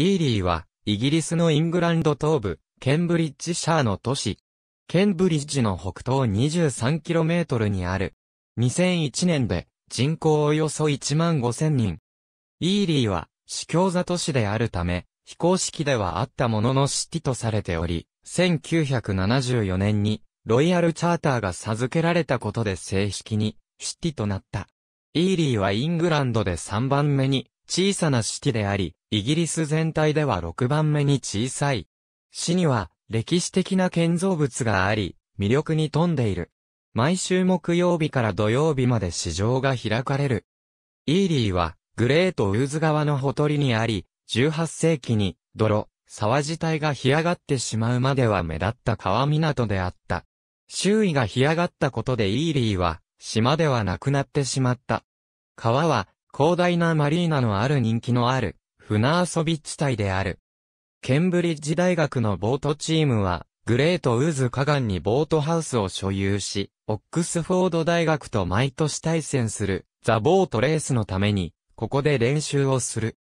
イーリーは、イギリスのイングランド東部、ケンブリッジシャーの都市。ケンブリッジの北東 23km にある。2001年で、人口およそ1万5000人。イーリーは、司教座都市であるため、非公式ではあったもののシティとされており、1974年に、ロイヤルチャーターが授けられたことで正式に、シティとなった。イーリーはイングランドで3番目に、小さなシティであり、イギリス全体では6番目に小さい。市には歴史的な建造物があり、魅力に富んでいる。毎週木曜日から土曜日まで市場が開かれる。イーリーは、グレートウーズ川のほとりにあり、18世紀に、泥、沢自体が干上がってしまうまでは目立った川港であった。周囲が干上がったことでイーリーは、島ではなくなってしまった。川は、広大なマリーナのある人気のある、船遊び地帯である。ケンブリッジ大学のボートチームは、グレートウーズ河岸にボートハウスを所有し、オックスフォード大学と毎年対戦する、ザ・ボートレースのために、ここで練習をする。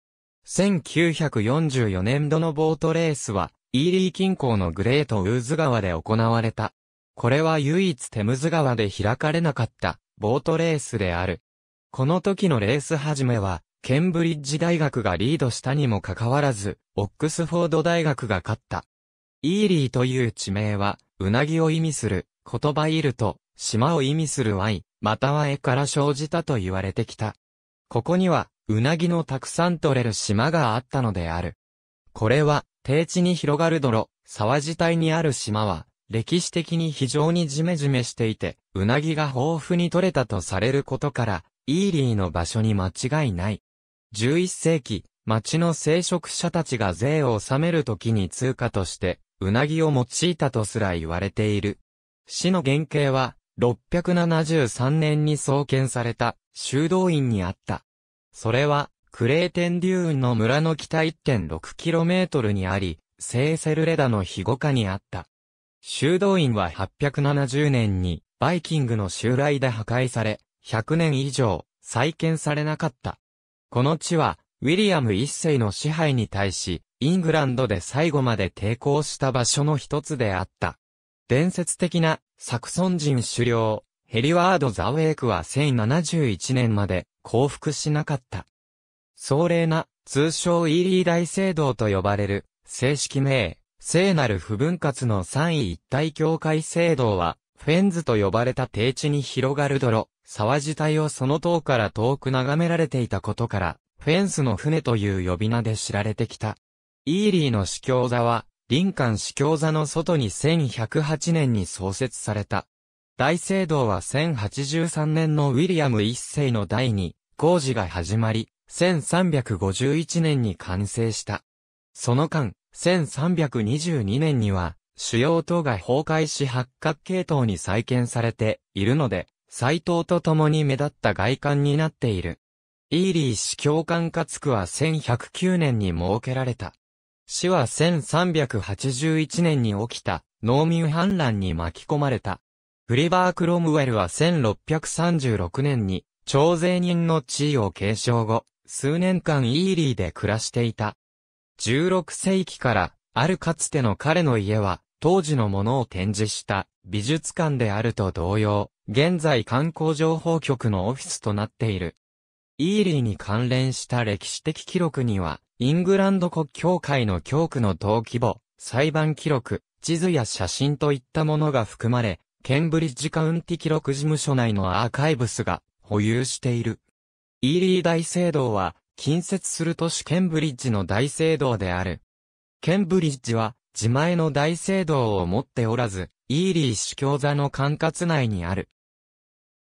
1944年度のボートレースは、イーリー近郊のグレートウーズ川で行われた。これは唯一テムズ川で開かれなかった、ボートレースである。この時のレース始めは、ケンブリッジ大学がリードしたにもかかわらず、オックスフォード大学が勝った。イーリーという地名は、うなぎを意味する、言葉イルと、島を意味するワイ、または絵から生じたと言われてきた。ここには、うなぎのたくさん取れる島があったのである。これは、低地に広がる泥、沢自体にある島は、歴史的に非常にジメジメしていて、うなぎが豊富に取れたとされることから、イーリーの場所に間違いない。11世紀、町の聖職者たちが税を納める時に通貨として、うなぎを用いたとすら言われている。市の原型は、673年に創建された、修道院にあった。それは、クレーテンデューンの村の北 1.6km にあり、セーセルレダの庇護下にあった。修道院は870年に、バイキングの襲来で破壊され、100年以上、再建されなかった。この地は、ウィリアム一世の支配に対し、イングランドで最後まで抵抗した場所の一つであった。伝説的な、サクソン人狩猟、ヘリワード・ザウェイクは1071年まで降伏しなかった。壮麗な、通称イーリー大聖堂と呼ばれる、正式名、聖なる不分割の三位一体教会聖堂は、フェンズと呼ばれた低地に広がる泥、沢自体をその塔から遠く眺められていたことから、フェンスの船という呼び名で知られてきた。イーリーの司教座は、林間司教座の外に1108年に創設された。大聖堂は1083年のウィリアム一世の代に工事が始まり、1351年に完成した。その間、1322年には主要塔が崩壊し八角形塔に再建されているので、斎藤と共に目立った外観になっている。イーリー市教官家地区は1109年に設けられた。市は1381年に起きた農民反乱に巻き込まれた。フリバー・クロムウェルは1636年に徴税人の地位を継承後、数年間イーリーで暮らしていた。16世紀からあるかつての彼の家は当時のものを展示した美術館であると同様、現在観光情報局のオフィスとなっている。イーリーに関連した歴史的記録には、イングランド国教会の教区の登記簿、裁判記録、地図や写真といったものが含まれ、ケンブリッジカウンティ記録事務所内のアーカイブスが保有している。イーリー大聖堂は、近接する都市ケンブリッジの大聖堂である。ケンブリッジは、自前の大聖堂を持っておらず、イーリー司教座の管轄内にある。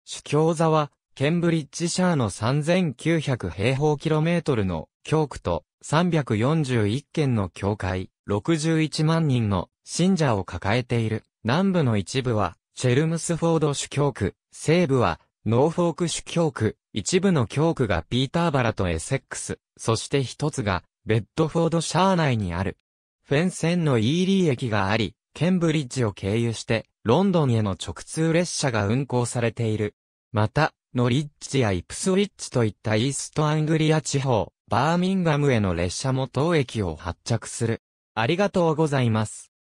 主教座は、ケンブリッジシャーの3900平方キロメートルの教区と341件の教会、61万人の信者を抱えている。南部の一部は、チェルムスフォード主教区、西部は、ノーフォーク主教区、一部の教区がピーターバラとエセックス、そして一つが、ベッドフォードシャー内にある。フェンセンのイーリー駅があり、ケンブリッジを経由して、ロンドンへの直通列車が運行されている。また、ノリッチやイプスウィッチといったイーストアングリア地方、バーミンガムへの列車も当駅を発着する。ありがとうございます。